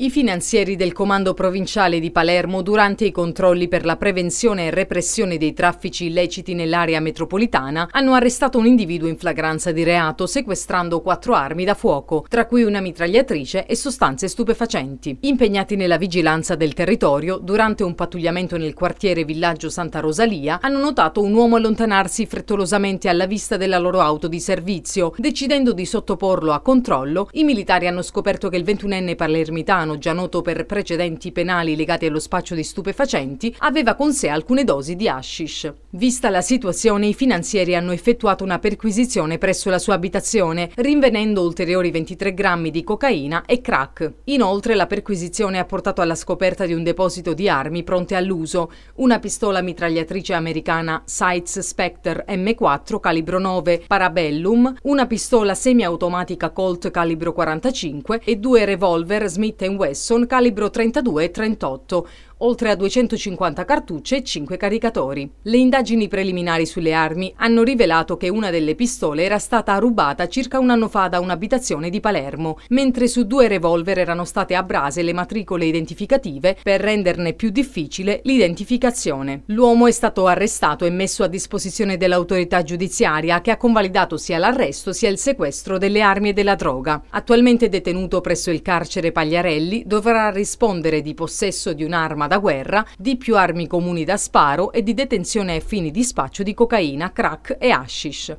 I finanzieri del Comando Provinciale di Palermo durante i controlli per la prevenzione e repressione dei traffici illeciti nell'area metropolitana hanno arrestato un individuo in flagranza di reato sequestrando quattro armi da fuoco, tra cui una mitragliatrice e sostanze stupefacenti. Impegnati nella vigilanza del territorio, durante un pattugliamento nel quartiere Villaggio Santa Rosalia, hanno notato un uomo allontanarsi frettolosamente alla vista della loro auto di servizio. Decidendo di sottoporlo a controllo, i militari hanno scoperto che il ventunenne palermitano italiano, già noto per precedenti penali legati allo spaccio di stupefacenti, aveva con sé alcune dosi di hashish. Vista la situazione, i finanzieri hanno effettuato una perquisizione presso la sua abitazione, rinvenendo ulteriori 23 grammi di cocaina e crack. Inoltre la perquisizione ha portato alla scoperta di un deposito di armi pronte all'uso, una pistola mitragliatrice americana Sights Spectre M4 calibro 9 Parabellum, una pistola semiautomatica Colt calibro 45 e due revolver Smith Wesson calibro 32 e 38 oltre a 250 cartucce e 5 caricatori. Le indagini preliminari sulle armi hanno rivelato che una delle pistole era stata rubata circa un anno fa da un'abitazione di Palermo, mentre su due revolver erano state abrase le matricole identificative per renderne più difficile l'identificazione. L'uomo è stato arrestato e messo a disposizione dell'autorità giudiziaria che ha convalidato sia l'arresto sia il sequestro delle armi e della droga. Attualmente detenuto presso il carcere Pagliarelli, dovrà rispondere di possesso di un'arma da guerra, di più armi comuni da sparo e di detenzione a fini di spaccio di cocaina, crack e hashish.